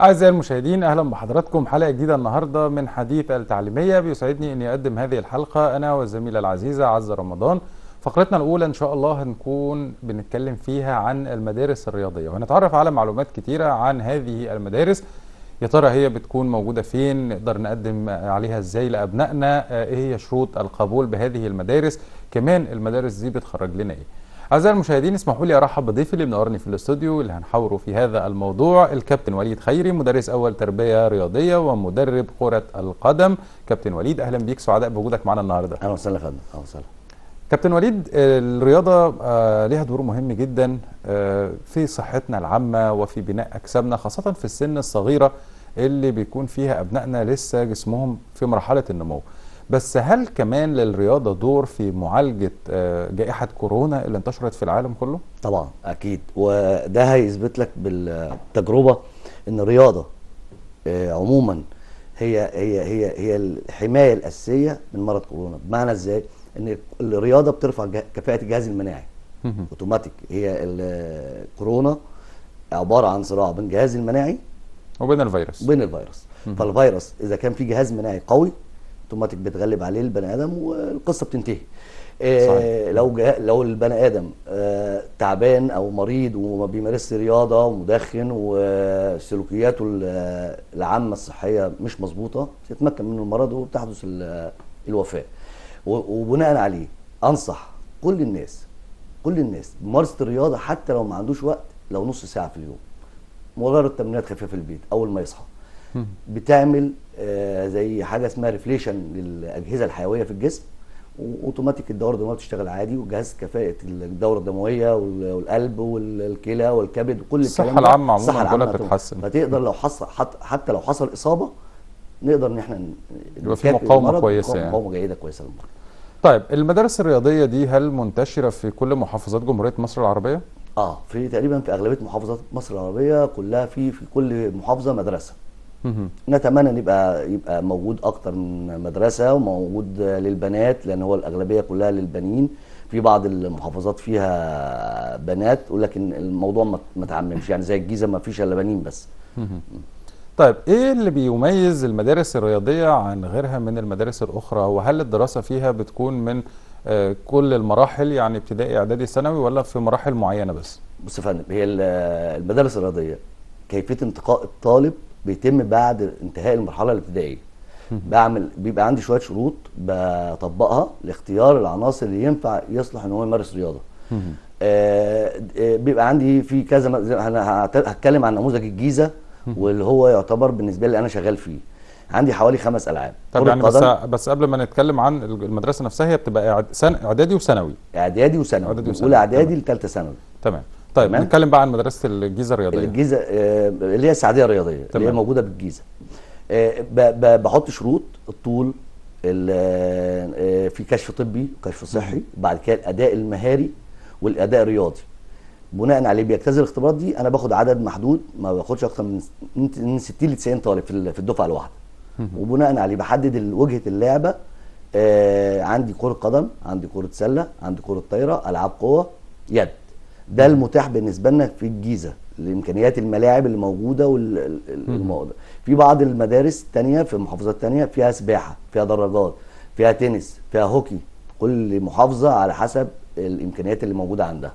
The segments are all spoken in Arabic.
أعزائي المشاهدين أهلا بحضراتكم حلقة جديدة النهاردة من حديث التعليمية بيسعدني أني أقدم هذه الحلقة أنا والزميلة العزيزة عزة رمضان فقرتنا الأولى إن شاء الله هنكون بنتكلم فيها عن المدارس الرياضية وهنتعرف على معلومات كتيرة عن هذه المدارس يا ترى هي بتكون موجودة فين نقدر نقدم عليها إزاي لأبنائنا إيه هي شروط القبول بهذه المدارس كمان المدارس دي بتخرج لنا إيه أعزائي المشاهدين اسمحوا لي أرحب بضيفي اللي منورني في الاستوديو اللي هنحاوره في هذا الموضوع الكابتن وليد خيري مدرس أول تربية رياضية ومدرب كرة القدم كابتن وليد أهلا بيك سعداء بوجودك معنا النهاردة أهلا وسهلا فندم أهلا وسهلا كابتن وليد الرياضة آه، لها دور مهم جدا آه، في صحتنا العامة وفي بناء أجسامنا خاصة في السن الصغيرة اللي بيكون فيها أبنائنا لسه جسمهم في مرحلة النمو بس هل كمان للرياضه دور في معالجه آه، جائحه كورونا اللي انتشرت في العالم كله طبعا اكيد وده هيثبت لك بالتجربه ان الرياضه آه، عموما هي هي هي هي الحمايه الاساسيه من مرض كورونا بمعنى ازاي ان الرياضه بترفع كفاءه الجهاز المناعي اوتوماتيك هي الكورونا عباره عن صراع بين الجهاز المناعي وبين الفيروس وبين الفيروس فالفيروس اذا كان في جهاز مناعي قوي اوتوماتيك بتغلب عليه البني ادم والقصه بتنتهي إيه لو لو البني ادم آه تعبان او مريض وما بيمارسش رياضه ومدخن وسلوكياته العامه الصحيه مش مظبوطه بتتمكن منه المرض وبتحدث الوفاه وبناء عليه انصح كل الناس كل الناس بممارسه الرياضه حتى لو ما عندوش وقت لو نص ساعه في اليوم مجرد تمرينات خفيفه في البيت اول ما يصحى بتعمل آه، زي حاجه اسمها ريفليشن للاجهزه الحيويه في الجسم واوتوماتيك الدوره الدمويه بتشتغل عادي وجهاز كفاءه الدوره الدمويه والقلب والكلى والكبد وكل الكلام الصحه العامه عموما كلها بتتحسن فتقدر لو حصل حتى لو حصل اصابه نقدر ان احنا يبقى في مقاومه كويسه يعني مقاومه جيده كويسه للمرض طيب المدارس الرياضيه دي هل منتشره في كل محافظات جمهوريه مصر العربيه؟ اه في تقريبا في اغلبيه محافظات مصر العربيه كلها في في كل محافظه مدرسه نتمنى نبقى يبقى موجود اكتر من مدرسه وموجود للبنات لان هو الاغلبيه كلها للبنين في بعض المحافظات فيها بنات ولكن الموضوع ما تعممش يعني زي الجيزه ما فيش الا بنين بس طيب ايه اللي بيميز المدارس الرياضيه عن غيرها من المدارس الاخرى وهل الدراسه فيها بتكون من آه، كل المراحل يعني ابتدائي اعدادي ثانوي ولا في مراحل معينه بس بص يا فندم هي المدارس الرياضيه كيفيه انتقاء الطالب بيتم بعد انتهاء المرحله الابتدائيه بعمل بيبقى عندي شويه شروط بطبقها لاختيار العناصر اللي ينفع يصلح ان هو يمارس رياضه آه، آه، بيبقى عندي في كذا انا هتكلم عن نموذج الجيزه واللي هو يعتبر بالنسبه لي انا شغال فيه عندي حوالي خمس العاب طب يعني بس آه، بس قبل ما نتكلم عن المدرسه نفسها هي بتبقى اعدادي وثانوي اعدادي وثانوي اعدادي وثانوي اولى اعدادي لثالثه ثانوي تمام طيب تمام؟ نتكلم بقى عن مدرسه الجيزه الرياضيه الجيزه آه، اللي هي السعديه الرياضيه تمام. اللي هي موجوده بالجيزه آه، بحط شروط الطول آه، في كشف طبي وكشف صحي بعد كده الاداء المهاري والاداء الرياضي بناء عليه بيجتاز الاختبارات دي انا باخد عدد محدود ما باخدش اكتر من 60 ل 90 طالب في الدفعه الواحده وبناء عليه بحدد وجهه اللعبه آه عندي كره قدم عندي كره سله عندي كره طايره العاب قوه يد ده المتاح بالنسبه لنا في الجيزه لامكانيات الملاعب اللي موجوده والمواد في بعض المدارس الثانيه في المحافظات الثانيه فيها سباحه فيها دراجات فيها تنس فيها هوكي كل محافظه على حسب الامكانيات اللي موجوده عندها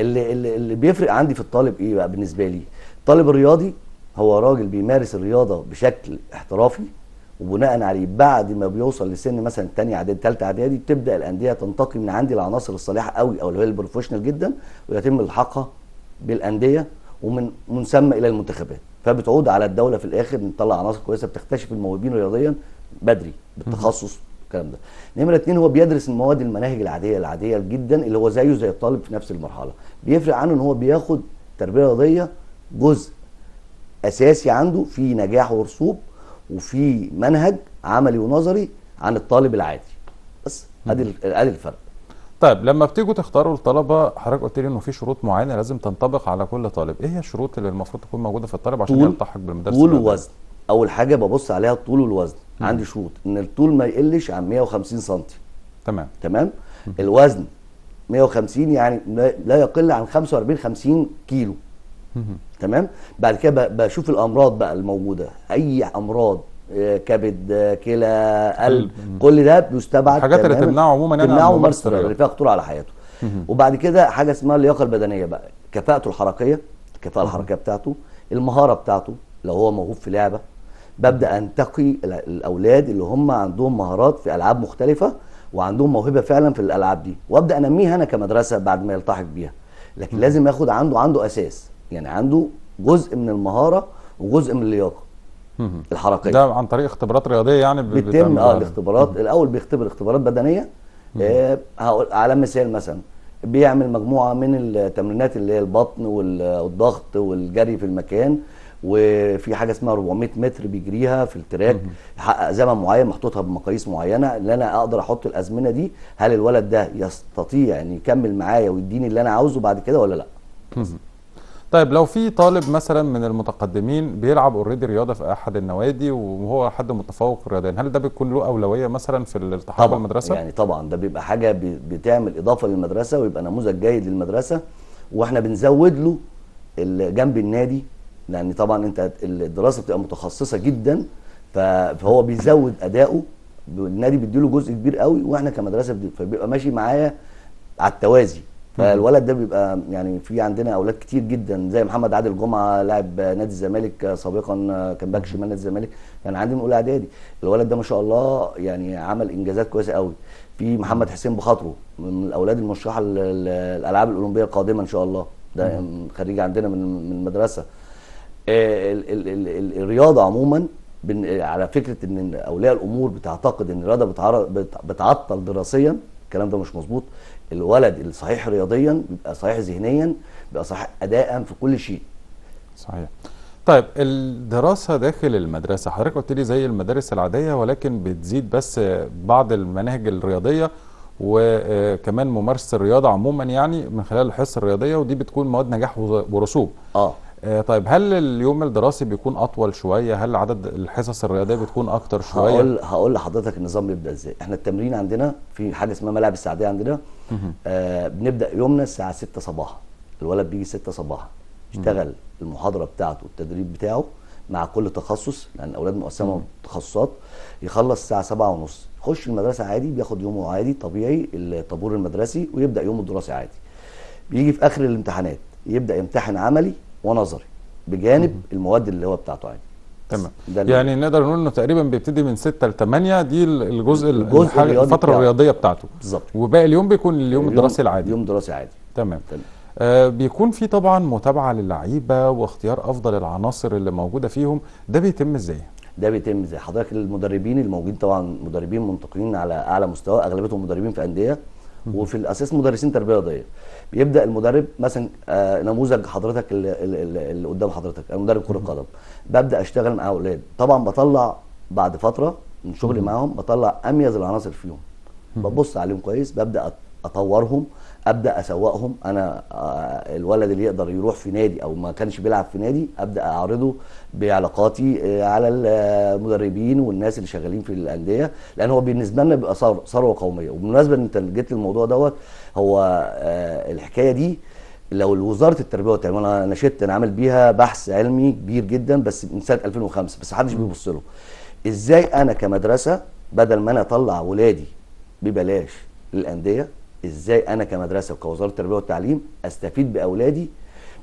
اللي, اللي بيفرق عندي في الطالب ايه بقى بالنسبه لي الطالب الرياضي هو راجل بيمارس الرياضه بشكل احترافي وبناء عليه بعد ما بيوصل لسن مثلا ثانيه اعدادي ثالثه اعدادي بتبدا الانديه تنتقي من عندي العناصر الصالحه قوي او اللي هي البروفيشنال جدا ويتم الحاقها بالانديه ومن من ثم الى المنتخبات فبتعود على الدوله في الاخر نطلع عناصر كويسه بتكتشف الموهوبين رياضيا بدري بالتخصص والكلام ده نمره اثنين هو بيدرس المواد المناهج العاديه العاديه جدا اللي هو زيه زي الطالب في نفس المرحله بيفرق عنه ان هو بياخد تربيه رياضيه جزء اساسي عنده في نجاح ورسوب وفي منهج عملي ونظري عن الطالب العادي بس ادي ادي الفرق طيب لما بتيجوا تختاروا الطلبه حضرتك قلت لي انه في شروط معينه لازم تنطبق على كل طالب ايه هي الشروط اللي المفروض تكون موجوده في الطالب عشان يلتحق بالمدرسه طول ووزن اول حاجه ببص عليها الطول والوزن مم. عندي شروط ان الطول ما يقلش عن 150 سم تمام تمام مم. الوزن 150 يعني لا يقل عن 45 50 كيلو مم. تمام بعد كده بشوف الامراض بقى الموجوده اي امراض آه، كبد آه، كلى قلب كل ده بيستبعد الحاجات اللي تمنعه عموما يعني تمنعه ممارسه الرياضه اللي فيها خطوره على حياته وبعد كده حاجه اسمها اللياقه البدنيه بقى كفاءته الحركيه الكفاءه الحركيه بتاعته المهاره بتاعته لو هو موهوب في لعبه ببدا انتقي الاولاد اللي هم عندهم مهارات في العاب مختلفه وعندهم موهبه فعلا في الالعاب دي وابدا انميها انا كمدرسه بعد ما يلتحق بيها لكن لازم ياخد عنده عنده اساس يعني عنده جزء من المهاره وجزء من اللياقه الحركيه ده عن طريق اختبارات رياضيه يعني بيتم اه يعني. الاختبارات الاول بيختبر اختبارات بدنيه آه على مثال مثلا بيعمل مجموعه من التمرينات اللي هي البطن والضغط والجري في المكان وفي حاجه اسمها 400 متر بيجريها في التراك يحقق زمن معين محطوطها بمقاييس معينه اللي انا اقدر احط الازمنه دي هل الولد ده يستطيع ان يكمل معايا ويديني اللي انا عاوزه بعد كده ولا لا طيب لو في طالب مثلا من المتقدمين بيلعب اوريدي رياضه في احد النوادي وهو حد متفوق رياضيا هل ده بيكون له اولويه مثلا في الالتحاق بالمدرسه يعني طبعا ده بيبقى حاجه بتعمل اضافه للمدرسه ويبقى نموذج جيد للمدرسه واحنا بنزود له جنب النادي لان طبعا انت الدراسه بتبقى متخصصه جدا فهو بيزود اداؤه النادي بيديله جزء كبير قوي واحنا كمدرسه فبيبقى ماشي معايا على التوازي فالولد ده بيبقى يعني في عندنا اولاد كتير جدا زي محمد عادل جمعه لاعب نادي الزمالك سابقا كان باك شمال نادي الزمالك كان يعني عندي من اولى اعدادي الولد ده ما شاء الله يعني عمل انجازات كويسه قوي في محمد حسين بخاطره من الاولاد المرشحه للالعاب الاولمبيه القادمه ان شاء الله ده خريج عندنا من من مدرسه آه، الرياضه عموما على فكره ان اولياء الامور بتعتقد ان الرياضه بتعطل دراسيا الكلام ده مش مظبوط الولد الصحيح رياضيا بيبقى صحيح ذهنيا بيبقى صحيح اداء في كل شيء صحيح طيب الدراسة داخل المدرسة حضرتك قلت لي زي المدارس العادية ولكن بتزيد بس بعض المناهج الرياضية وكمان آه، ممارسة الرياضة عموما يعني من خلال الحصة الرياضية ودي بتكون مواد نجاح ورسوب اه آه، طيب هل اليوم الدراسي بيكون اطول شويه هل عدد الحصص الرياضيه بتكون اكتر شويه هقول هقول لحضرتك النظام بيبدا ازاي احنا التمرين عندنا في حاجه اسمها ملاعب السعديه عندنا آه بنبدا يومنا الساعه 6 صباحا الولد بيجي 6 صباحا يشتغل المحاضره بتاعته التدريب بتاعه مع كل تخصص لان اولاد مقسمه تخصصات يخلص الساعه 7 ونص يخش المدرسه عادي بياخد يومه عادي طبيعي الطابور المدرسي ويبدا يومه الدراسي عادي بيجي في اخر الامتحانات يبدا يمتحن عملي ونظري بجانب المواد اللي هو بتاعته عادي تمام يعني نقدر نقول انه تقريبا بيبتدي من 6 ل 8 دي الجزء, الجزء الفتره الرياضيه بتاعته بالظبط وباقي اليوم بيكون اليوم الدراسي العادي اليوم دراسي عادي تمام, تمام. آه بيكون في طبعا متابعه للعيبه واختيار افضل العناصر اللي موجوده فيهم ده بيتم ازاي ده بيتم ازاي حضرتك المدربين الموجودين طبعا مدربين منتقلين على اعلى مستوى اغلبيتهم مدربين في انديه وفي الاساس مدرسين تربيه رياضيه بيبدا المدرب مثلا آه نموذج حضرتك اللي, اللي قدام حضرتك المدرب آه، مدرب كره قدم ببدا اشتغل مع اولاد طبعا بطلع بعد فتره من شغلي معاهم بطلع اميز العناصر فيهم ببص عليهم كويس ببدا اطورهم ابدا اسوقهم انا آه، الولد اللي يقدر يروح في نادي او ما كانش بيلعب في نادي ابدا اعرضه بعلاقاتي آه، على آه، المدربين والناس اللي شغالين في الانديه لان هو بالنسبه لنا بيبقى ثروه قوميه وبالمناسبه انت جيت للموضوع دوت هو الحكايه دي لو وزاره التربيه والتعليم انا نشدت انا عامل بيها بحث علمي كبير جدا بس من سنه 2005 بس محدش بيبص له ازاي انا كمدرسه بدل ما انا اطلع ولادي ببلاش للانديه ازاي انا كمدرسه وكوزاره التربيه والتعليم استفيد باولادي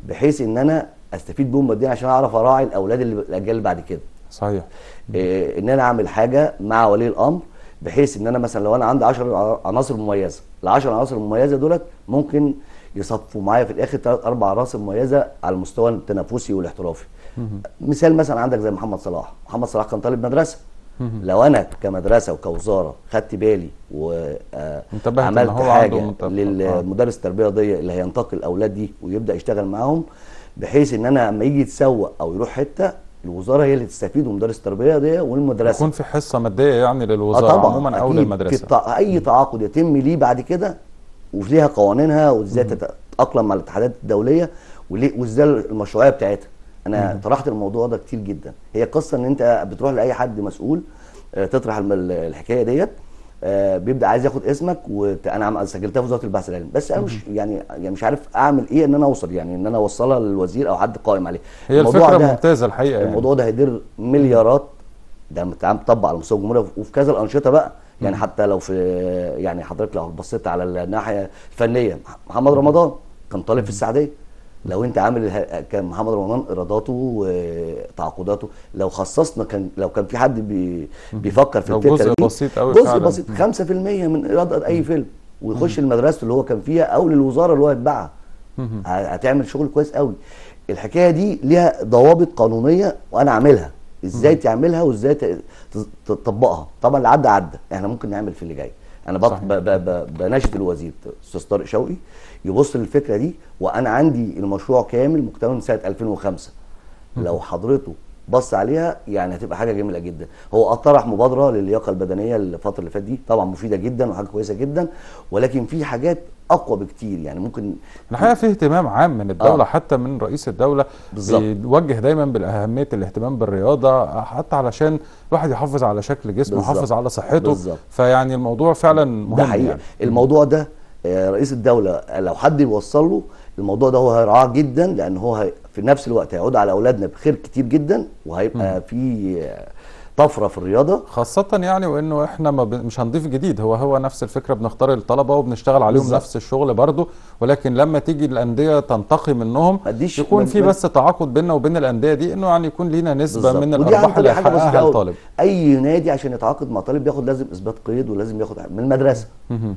بحيث ان انا استفيد بهم ماديا عشان اعرف اراعي الاولاد اللي الاجيال اللي بعد كده صحيح إيه ان انا اعمل حاجه مع ولي الامر بحيث ان انا مثلا لو انا عندي 10 عناصر مميزه ال 10 عناصر المميزه دولت ممكن يصفوا معايا في الاخر ثلاث اربع عناصر مميزه على المستوى التنافسي والاحترافي مثال مثلا عندك زي محمد صلاح محمد صلاح كان طالب مدرسه لو انا كمدرسه وكوزاره خدت بالي وعملت آه، حاجه للمدرس التربيه دي اللي هينتقل الاولاد دي ويبدا يشتغل معاهم بحيث ان انا لما يجي يتسوق او يروح حته الوزاره هي اللي تستفيد ومدرس التربيه دي والمدرسه يكون في حصه ماديه يعني للوزاره آه عموما او للمدرسه في اي تعاقد يتم ليه بعد كده وليها قوانينها وازاي تتاقلم مع الاتحادات الدوليه وازاي المشروعيه بتاعتها انا طرحت الموضوع ده كتير جدا هي قصه ان انت بتروح لاي حد مسؤول آه، تطرح الحكايه ديت آه، بيبدا عايز ياخد اسمك وانا سجلتها في وزاره البحث العلمي بس انا مش يعني،, يعني مش عارف اعمل ايه ان انا اوصل يعني ان انا اوصلها للوزير او حد قائم عليه هي الفكره ممتازه الحقيقه يعني. الموضوع يعني. ده هيدير مليارات ده متطبق على مستوى الجمهوريه وفي كذا الانشطه بقى يعني حتى لو في يعني حضرتك لو بصيت على الناحيه الفنيه محمد رمضان كان طالب في السعوديه لو انت عامل كان محمد رمضان ايراداته وتعاقداته لو خصصنا كان لو كان في حد بي بيفكر في الفكره جزء بسيط قوي جزء بسيط 5% من ايراد اي فيلم ويخش لمدرسته اللي هو كان فيها او للوزاره اللي هو يتبعها هتعمل شغل كويس قوي الحكايه دي ليها ضوابط قانونيه وانا عاملها ازاي تعملها وازاي تطبقها طبعا اللي عدى عدى احنا ممكن نعمل في اللي جاي انا بناشد الوزير استاذ طارق شوقي يبص للفكره دي وانا عندي المشروع كامل مكتمل من سنه 2005 لو حضرته بص عليها يعني هتبقى حاجه جميله جدا هو اطرح مبادره للياقه البدنيه الفتره اللي فاتت دي طبعا مفيده جدا وحاجه كويسه جدا ولكن في حاجات اقوى بكتير يعني ممكن الحقيقه في اهتمام عام من الدوله آه. حتى من رئيس الدوله بالزبط. بيوجه دايما بالاهميه الاهتمام بالرياضه حتى علشان الواحد يحافظ على شكل جسمه يحافظ على صحته بالزبط. فيعني الموضوع فعلا مهم ده حقيقة. يعني. الموضوع ده آه، رئيس الدوله آه، لو حد يوصل له الموضوع ده هو هيرعاه جدا لان هو في نفس الوقت هيعود على اولادنا بخير كتير جدا وهيبقى في آه، طفره في الرياضه خاصه يعني وانه احنا ما ب... مش هنضيف جديد هو هو نفس الفكره بنختار الطلبه وبنشتغل عليهم بالزبط. نفس الشغل برضه ولكن لما تيجي الانديه تنتقي منهم يكون في بس تعاقد بيننا وبين الانديه دي انه يعني يكون لينا نسبه بالزبط. من الارباح اللي هيحققها الطالب اي نادي عشان يتعاقد مع طالب بياخد لازم اثبات قيد ولازم ياخد من المدرسه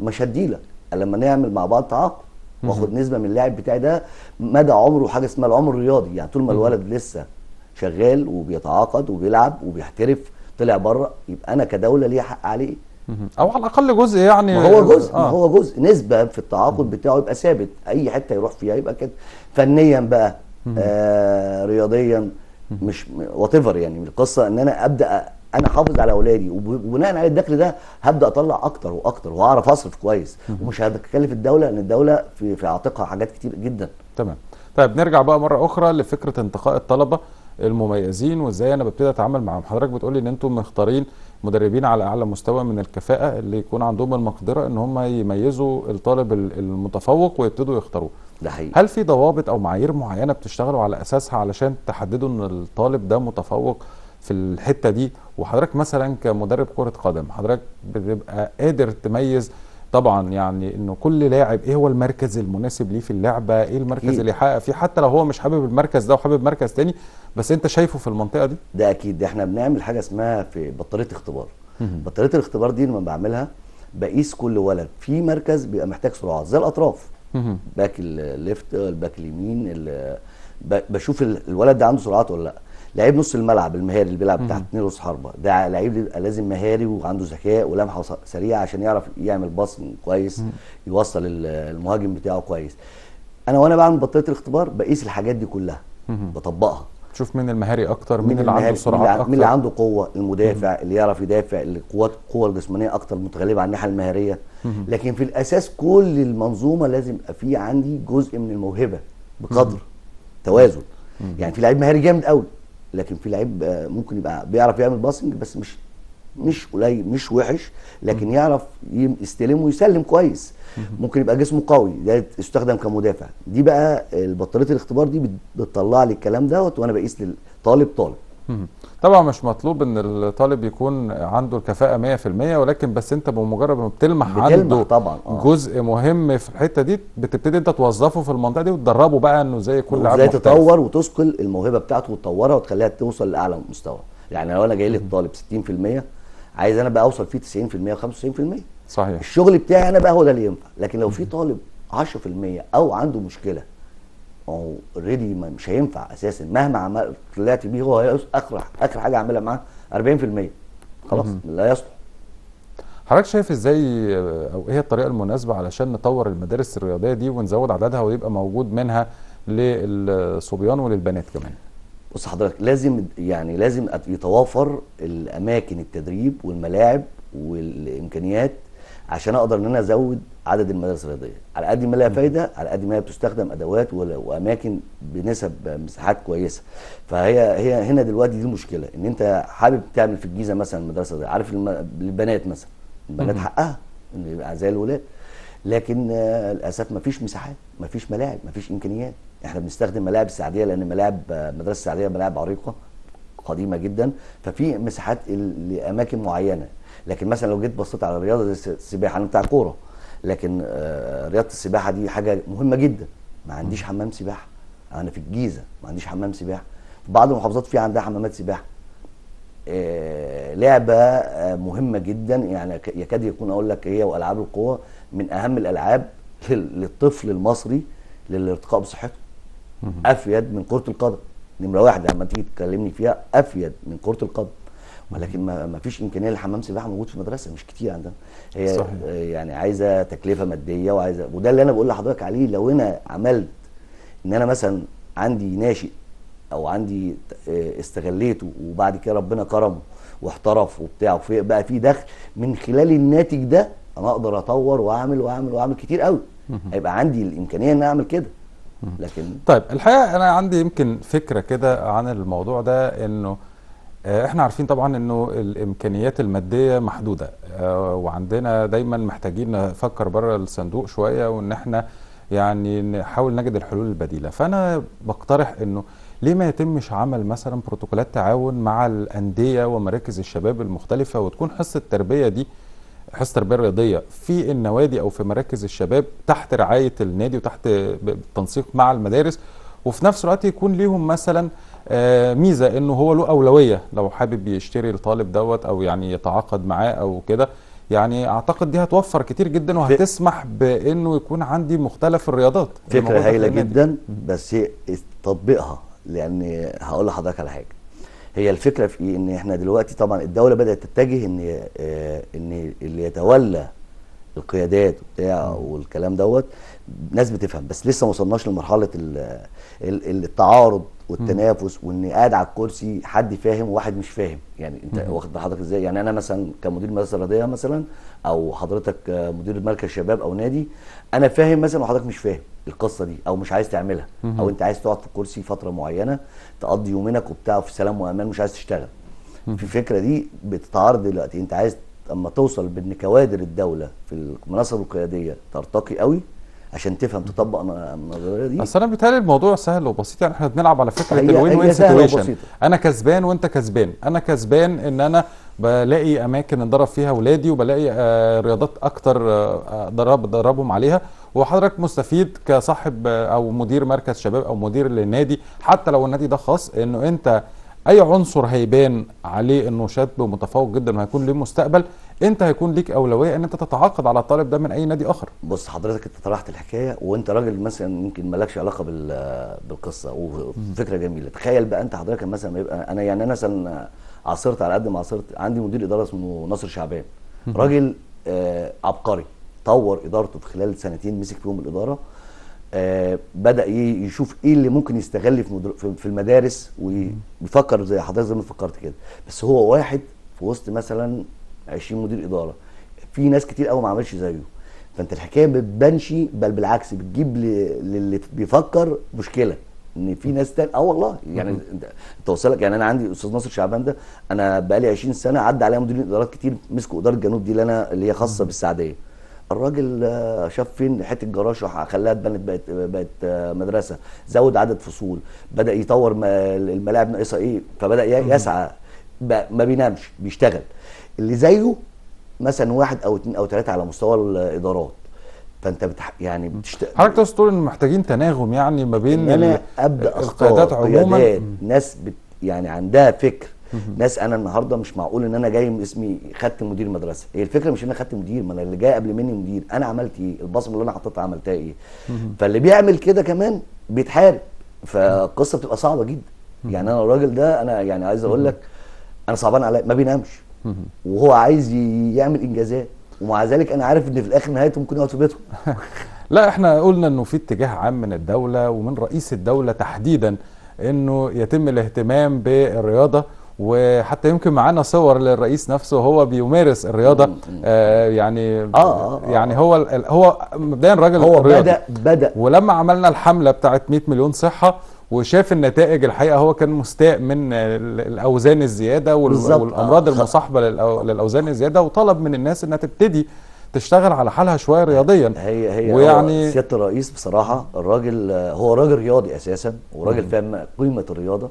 مش هديله لما نعمل مع بعض تعاقد واخد نسبه من اللاعب بتاعي ده مدى عمره حاجه اسمها العمر الرياضي يعني طول ما الولد لسه شغال وبيتعاقد وبيلعب وبيحترف طلع بره يبقى انا كدوله ليا حق عليه او على الاقل جزء يعني ما هو جزء آه. ما هو جزء نسبه في التعاقد بتاعه يبقى ثابت اي حته يروح فيها يبقى كده فنيا بقى آه رياضيا مش وات يعني القصه ان انا ابدا انا حافظ على اولادي وبناء على الدخل ده هبدا اطلع اكتر واكتر وهعرف اصرف كويس ومش هتكلف الدوله لان الدوله في في عاتقها حاجات كتير جدا تمام طيب نرجع بقى مره اخرى لفكره انتقاء الطلبه المميزين وازاي انا ببتدي اتعامل معاهم حضرتك بتقولي ان انتم مختارين مدربين على اعلى مستوى من الكفاءه اللي يكون عندهم المقدره ان هم يميزوا الطالب المتفوق ويبتدوا يختاروه ده حقيقي. هل في ضوابط او معايير معينه بتشتغلوا على اساسها علشان تحددوا ان الطالب ده متفوق في الحته دي وحضرتك مثلا كمدرب كره قدم حضرتك بتبقى قادر تميز طبعا يعني انه كل لاعب ايه هو المركز المناسب ليه في اللعبه ايه المركز إيه؟ اللي يحقق فيه حتى لو هو مش حابب المركز ده وحابب مركز تاني بس انت شايفه في المنطقه دي ده اكيد ده احنا بنعمل حاجه اسمها في بطاريه اختبار بطاريه الاختبار دي لما بعملها بقيس كل ولد في مركز بيبقى محتاج سرعات زي الاطراف باك الليفت الباك اليمين بشوف الولد ده عنده سرعات ولا لا لعيب نص الملعب المهاري اللي بيلعب تحت اثنين حربه ده لعيب بيبقى لازم مهاري وعنده ذكاء ولمحه سريعه عشان يعرف يعمل باص كويس يوصل المهاجم بتاعه كويس انا وانا بعمل بطاريه الاختبار بقيس الحاجات دي كلها بطبقها تشوف مين المهاري اكتر مين, مين اللي عنده سرعه اكتر مين اللي عنده قوه المدافع اللي يعرف يدافع اللي قوات القوه الجسمانيه اكتر متغلبه على الناحيه المهاريه لكن في الاساس كل المنظومه لازم يبقى في عندي جزء من الموهبه بقدر توازن يعني في لعيب مهاري جامد قوي لكن في لعيب آه، ممكن يبقى بيعرف يعمل باسنج بس مش مش قليل مش وحش لكن يعرف يستلم ويسلم كويس ممكن يبقى جسمه قوي ده يستخدم كمدافع دي بقى بطاريه الاختبار دي بتطلع لي الكلام دوت وانا بقيس للطالب طالب طبعا مش مطلوب ان الطالب يكون عنده الكفاءه 100% ولكن بس انت بمجرد ما بتلمح, بتلمح عنده طبعا آه. جزء مهم في الحته دي بتبتدي انت توظفه في المنطقه دي وتدربه بقى انه زي كل عام ازاي تطور وتثقل الموهبه بتاعته وتطورها وتخليها توصل لاعلى مستوى يعني لو انا جاي لي الطالب 60% عايز انا بقى اوصل فيه 90% و95% صحيح الشغل بتاعي انا بقى هو ده اللي ينفع لكن لو في طالب 10% او عنده مشكله هو اوريدي مش هينفع اساسا مهما عملت طلعت بيه هو اخر اخر حاجه اعملها معاه 40% خلاص لا يصلح حضرتك شايف ازاي او ايه الطريقه المناسبه علشان نطور المدارس الرياضيه دي ونزود عددها ويبقى موجود منها للصبيان وللبنات كمان بص حضرتك لازم يعني لازم يتوافر الاماكن التدريب والملاعب والامكانيات عشان اقدر ان انا ازود عدد المدارس الرياضيه على قد ما لها فايده على قد ما هي بتستخدم ادوات واماكن بنسب مساحات كويسه فهي هي هنا دلوقتي دي المشكله ان انت حابب تعمل في الجيزه مثلا مدرسه دي عارف للبنات مثلا البنات حقها زي الولاد لكن آه، للاسف ما فيش مساحات ما فيش ملاعب ما فيش امكانيات احنا بنستخدم ملاعب السعديه لان ملاعب آه، مدرسه السعديه ملاعب عريقه قديمه جدا ففي مساحات لاماكن معينه لكن مثلا لو جيت بصيت على الرياضه السباحه انا بتاع كوره لكن آه، رياضه السباحه دي حاجه مهمه جدا ما عنديش حمام سباحه انا في الجيزه ما عنديش حمام سباحه بعض المحافظات في عندها حمامات سباحه آه، لعبه آه، مهمه جدا يعني يكاد يكون اقول لك هي والعاب القوى من اهم الالعاب للطفل المصري للارتقاء بصحته افيد من كره القدم نمره واحد لما تيجي تكلمني فيها افيد من كره القدم ولكن ما فيش امكانيه لحمام سباحه موجود في المدرسه مش كتير عندنا هي صحيح. يعني عايزه تكلفه ماديه وعايزه وده اللي انا بقول لحضرتك عليه لو انا عملت ان انا مثلا عندي ناشئ او عندي آه، استغليته وبعد كده ربنا كرمه واحترف وبتاع وفي بقى في دخل من خلال الناتج ده انا اقدر اطور واعمل واعمل واعمل كتير قوي هيبقى عندي الامكانيه ان اعمل كده لكن طيب الحقيقه انا عندي يمكن فكره كده عن الموضوع ده انه آه، احنا عارفين طبعا انه الامكانيات الماديه محدوده آه، وعندنا دايما محتاجين نفكر بره الصندوق شويه وان احنا يعني نحاول نجد الحلول البديله فانا بقترح انه ليه ما يتمش عمل مثلا بروتوكولات تعاون مع الانديه ومراكز الشباب المختلفه وتكون حصه التربيه دي حصه تربيه رياضيه في النوادي او في مراكز الشباب تحت رعايه النادي وتحت التنسيق مع المدارس وفي نفس الوقت يكون ليهم مثلا آه، ميزه انه هو له اولويه لو حابب يشتري الطالب دوت او يعني يتعاقد معاه او كده يعني اعتقد دي هتوفر كتير جدا وهتسمح بانه يكون عندي مختلف الرياضات فكره هايله جدا بس تطبيقها لان هقول لحضرتك على حاجه هي الفكره في إيه؟ ان احنا دلوقتي طبعا الدوله بدات تتجه ان آه، ان اللي يتولى القيادات وبتاع والكلام دوت ناس بتفهم بس لسه ما وصلناش لمرحله التعارض والتنافس وان قاعد على الكرسي حد فاهم وواحد مش فاهم يعني انت واخد حضرتك ازاي يعني انا مثلا كمدير مدرسه رياضيه مثلا او حضرتك مدير مركز شباب او نادي انا فاهم مثلا وحضرتك مش فاهم القصه دي او مش عايز تعملها او انت عايز تقعد في الكرسي فتره معينه تقضي يومينك وبتاع في سلام وامان مش عايز تشتغل في الفكره دي بتتعارض دلوقتي انت عايز لما توصل بان كوادر الدوله في المناصب القياديه ترتقي قوي عشان تفهم تطبق النظريه دي بس انا بتهيألي الموضوع سهل وبسيط يعني احنا بنلعب على فكره الوين وين سيتويشن انا كسبان وانت كسبان انا كسبان ان انا بلاقي اماكن اتدرب فيها ولادي وبلاقي آه رياضات اكتر آه درب عليها وحضرتك مستفيد كصاحب آه او مدير مركز شباب او مدير للنادي حتى لو النادي ده خاص انه انت اي عنصر هيبان عليه انه شاب متفوق جدا وهيكون ليه مستقبل انت هيكون ليك اولويه ان انت تتعاقد على الطالب ده من اي نادي اخر بص حضرتك انت طرحت الحكايه وانت راجل مثلا يمكن مالكش علاقه بالقصه وفكره جميله تخيل بقى انت حضرتك مثلا يبقى انا يعني انا مثلا عاصرت على قد ما عاصرت عندي مدير اداره اسمه ناصر شعبان راجل آه، عبقري طور ادارته في خلال سنتين مسك فيهم الاداره آه، بدا يشوف ايه اللي ممكن يستغل في في المدارس ويفكر زي حضرتك زي ما فكرت كده بس هو واحد في وسط مثلا 20 مدير اداره في ناس كتير قوي ما عملش زيه فانت الحكايه ما بتبانش بل بالعكس بتجيب للي بيفكر مشكله ان في ناس تاني اه والله يعني انت وصلك يعني انا عندي استاذ ناصر شعبان ده انا بقالي 20 سنه عدى عليا مديرين ادارات كتير مسكوا اداره الجنوب دي اللي انا اللي هي خاصه بالسعديه الراجل آه، شاف فين حته جراشه خلاها اتبنت بقت بقت آه، مدرسه زود عدد فصول بدا يطور الملاعب ناقصه ايه فبدا يسعى ما بينامش بيشتغل اللي زيه مثلا واحد او اثنين او ثلاثه على مستوى الادارات فانت بتح... يعني بتشتغل حضرتك تقصد تقول ان محتاجين تناغم يعني ما بين إن انا ابدا القيادات عموما ناس بت... يعني عندها فكر ناس انا النهارده مش معقول ان انا جاي اسمي خدت مدير مدرسه هي الفكره مش ان انا خدت مدير ما انا اللي جاي قبل مني مدير انا عملت ايه البصمه اللي انا حطيتها عملتها ايه فاللي بيعمل كده كمان بيتحارب فالقصه بتبقى صعبه جدا يعني انا الراجل ده انا يعني عايز اقول لك انا صعبان عليا ما بينامش وهو عايز يعمل انجازات ومع ذلك انا عارف ان في الاخر نهايته ممكن يقعد في بيتهم لا احنا قلنا انه في اتجاه عام من الدوله ومن رئيس الدوله تحديدا انه يتم الاهتمام بالرياضه وحتى يمكن معانا صور للرئيس نفسه وهو بيمارس الرياضه آه يعني آه آه آه يعني آه. هو هو مبدئيا راجل هو بدا بدا ولما عملنا الحمله بتاعه 100 مليون صحه وشاف النتائج الحقيقه هو كان مستاء من الاوزان الزياده والامراض آه. آه. المصاحبه للاوزان الزياده وطلب من الناس انها تبتدي تشتغل على حالها شويه رياضيا هي هي ويعني سياده الرئيس بصراحه الراجل آه، هو راجل رياضي اساسا وراجل فاهم قيمه الرياضه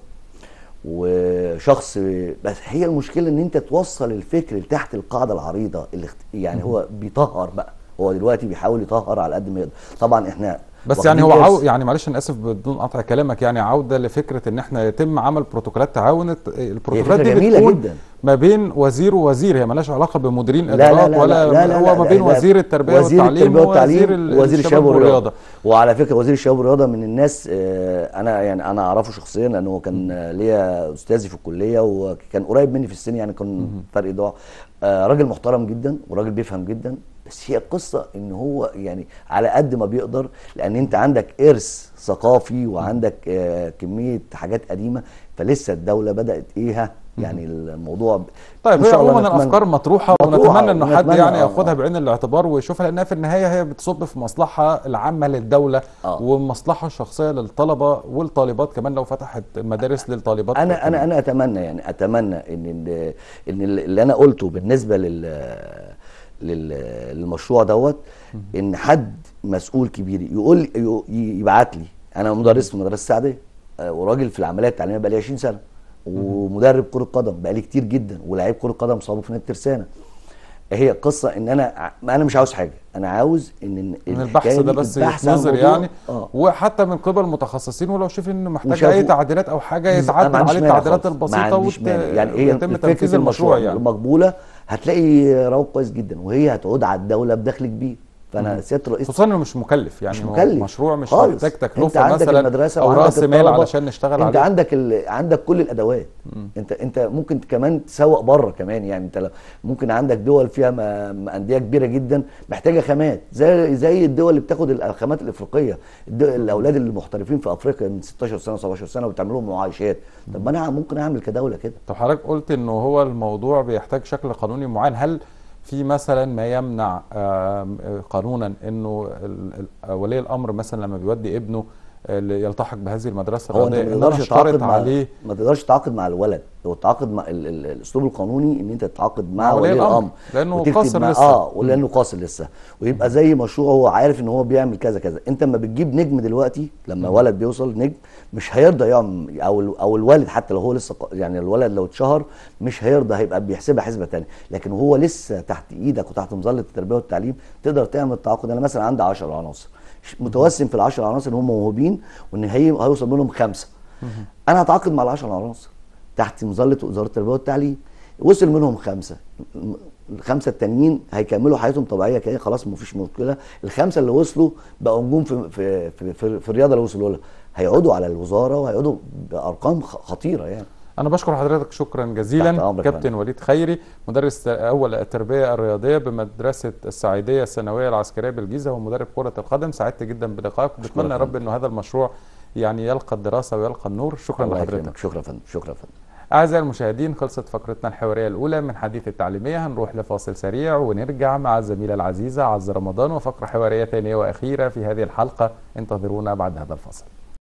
وشخص بس هي المشكله ان انت توصل الفكر لتحت القاعده العريضه اللي يعني هو بيطهر بقى هو دلوقتي بيحاول يطهر على قد ما يقدر طبعا احنا بس يعني هو عو... يعني معلش انا اسف بدون قطع كلامك يعني عوده لفكره ان احنا يتم عمل بروتوكولات تعاون إيه، البروتوكولات دي جميلة جدا ما بين وزير ووزير هي مالهاش علاقه بمديرين ادارات ولا لا لا لا هو ما بين وزير التربيه وزير والتعليم ووزير وزير الشباب والرياضه وعلى فكره وزير الشباب والرياضه من الناس آه، انا يعني انا اعرفه شخصيا لانه كان ليا استاذي في الكليه وكان قريب مني في السن يعني كان فرق ضعف آه، راجل محترم جدا وراجل بيفهم جدا بس هي قصه ان هو يعني على قد ما بيقدر لان انت عندك ارث ثقافي وعندك آه، كميه حاجات قديمه فلسه الدوله بدات ايها يعني الموضوع طيب هي عموما الافكار مطروحه, مطروحة ونتمنى انه حد يعني آه، ياخدها آه. بعين الاعتبار ويشوفها لانها في النهايه هي بتصب في مصلحه العامه للدوله آه. ومصلحه الشخصيه للطلبه والطالبات كمان لو فتحت مدارس للطالبات انا انا انا اتمنى يعني اتمنى ان ان اللي انا قلته بالنسبه لل للمشروع دوت ان حد مسؤول كبير يقول يبعت لي انا مدرس في مدرسه السعديه آه، وراجل في العمليه التعليميه بقى لي 20 سنه ومدرب كره قدم بقى لي كتير جدا ولاعيب كره قدم صابوا في نادي هي قصه ان انا انا مش عاوز حاجه انا عاوز ان ان البحث ده بس يتنظر يعني آه. وحتى من قبل المتخصصين ولو شاف انه محتاج اي تعديلات او حاجه يتعدل عليه التعديلات البسيطه وت... يعني هي إيه تنفيذ المشروع, المشروع يعني. المقبوله هتلاقي رواج كويس جدا وهي هتعود على الدوله بدخل كبير فانا سياده الرئيس خصوصا انه مش مكلف يعني مش مكلف مشروع مش محتاج تكلفه مثلا او راس مال علشان نشتغل انت عليه انت عندك ال... عندك كل الادوات مم. انت انت ممكن كمان تسوق بره كمان يعني انت لو ممكن عندك دول فيها ما انديه كبيره جدا محتاجه خامات زي زي الدول اللي بتاخد الخامات الافريقيه الد... الاولاد المحترفين في افريقيا من 16 سنه 17 سنه وبتعمل لهم معايشات طب ما انا ممكن اعمل كدوله كده طب حضرتك قلت انه هو الموضوع بيحتاج شكل قانوني معين هل في مثلا ما يمنع قانونا انه ولي الامر مثلا لما بيودي ابنه اللي يلتحق بهذه المدرسه هو انت ما تقدرش مع عليه ما تقدرش تعاقد مع الولد هو التعاقد مع الاسلوب القانوني ان انت تتعاقد مع ولي الامر لانه قاصر لسه اه ولانه قاصر لسه ويبقى زي مشروع هو عارف ان هو بيعمل كذا كذا انت لما بتجيب نجم دلوقتي لما م. ولد بيوصل نجم مش هيرضى يعمل او او الوالد حتى لو هو لسه يعني الولد لو اتشهر مش هيرضى هيبقى بيحسبها حسبه ثانيه لكن هو لسه تحت ايدك وتحت مظله التربيه والتعليم تقدر تعمل التعاقد انا مثلا عندي 10 عناصر متوسم في ال10 عناصر ان هم موهوبين وان هي هيوصل منهم خمسه انا هتعاقد مع ال10 عناصر تحت مظله وزاره التربيه والتعليم وصل منهم خمسه الخمسه التانيين هيكملوا حياتهم طبيعيه كده خلاص مفيش مشكله الخمسه اللي وصلوا بقوا نجوم في في في, في, في الرياضه اللي وصلوا لها هيقعدوا على الوزاره وهيقعدوا بارقام خطيره يعني انا بشكر حضرتك شكرا جزيلا كابتن وليد خيري مدرس اول التربيه الرياضيه بمدرسه السعيديه الثانويه العسكريه بالجيزه ومدرب كره القدم سعدت جدا بلقائك بتمنى يا رب انه هذا المشروع يعني يلقى الدراسه ويلقى النور شكرا لحضرتك شكرا فندم شكرا فندم أعزائي المشاهدين خلصت فقرتنا الحوارية الأولى من حديث التعليمية هنروح لفاصل سريع ونرجع مع الزميلة العزيزة عز رمضان وفقرة حوارية ثانية وأخيرة في هذه الحلقة انتظرونا بعد هذا الفاصل